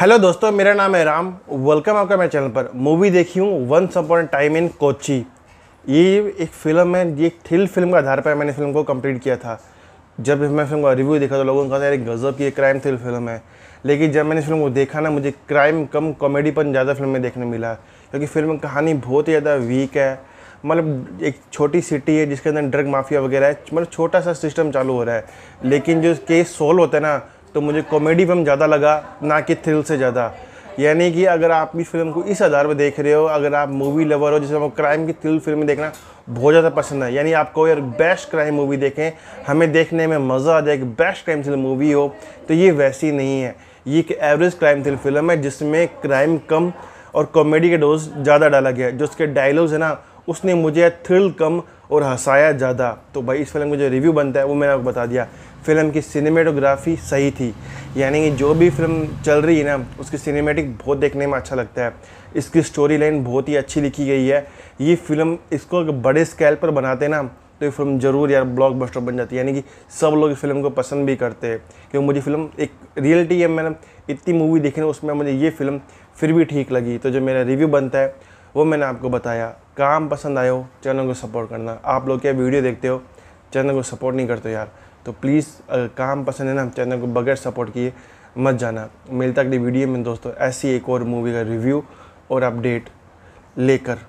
hello दोस्तों मेरा नाम है राम वेलकम आपका मेरे चैनल पर मूवी देखी हूँ one support time in Kochi ये एक फिल्म है ये एक थ्रिल फिल्म का आधार पर मैंने फिल्म को कंप्लीट किया था जब मैंने फिल्म का रिव्यू देखा तो लोगों था एक गज़ब की क्राइम थ्रिल फिल्म है लेकिन जब मैंने फिल्म को देखा ना मुझे क्राइम कम कॉमेडीपन ज़्यादा फिल्म में देखने मिला क्योंकि फिल्म कहानी बहुत ही ज़्यादा वीक है मतलब एक छोटी सिटी है जिसके अंदर ड्रग माफिया वगैरह है मतलब छोटा सा सिस्टम चालू हो रहा है लेकिन जो केस सोल्व होता है ना तो मुझे कॉमेडी फिल्म ज़्यादा लगा ना कि थ्रिल से ज़्यादा यानी कि अगर आप इस फिल्म को इस आधार पर देख रहे हो अगर आप मूवी लवर हो जिसमें हमको क्राइम की थ्रिल फिल्में देखना बहुत ज़्यादा पसंद है यानी आपको यार बेस्ट क्राइम मूवी देखें हमें देखने में मज़ा आ जाए एक बेस्ट क्राइम थ्रिल मूवी हो तो ये वैसी नहीं है ये एक एवरेज क्राइम थ्रिल फिल्म है जिसमें क्राइम कम और कॉमेडी के डोज ज़्यादा डाला गया जो उसके डायलॉग्स है ना उसने मुझे थ्रिल कम और हंसाया ज़्यादा तो भाई इस फिल्म का जो रिव्यू बनता है वो मैंने आपको बता दिया फिल्म की सिनेमेटोग्राफी सही थी यानी कि जो भी फिल्म चल रही है ना उसकी सिनेमेटिक बहुत देखने में अच्छा लगता है इसकी स्टोरी लाइन बहुत ही अच्छी लिखी गई है ये फिल्म इसको अगर बड़े स्केल पर बनाते ना तो ये फिल्म ज़रूर यार ब्लॉकबस्टर बन जाती है यानी कि सब लोग इस फिल्म को पसंद भी करते हैं क्योंकि मुझे फिल्म एक रियलिटी है मैंने इतनी मूवी देखी ना उसमें मुझे ये फिल्म फिर भी ठीक लगी तो जो मेरा रिव्यू बनता है वो मैंने आपको बताया काम पसंद आए हो चैनल को सपोर्ट करना आप लोग क्या वीडियो देखते हो चैनल को सपोर्ट नहीं करते यार तो प्लीज़ अगर काम पसंद है ना हम चैनल को बगैर सपोर्ट किए मत जाना मिलता अगली वीडियो में दोस्तों ऐसी एक और मूवी का रिव्यू और अपडेट लेकर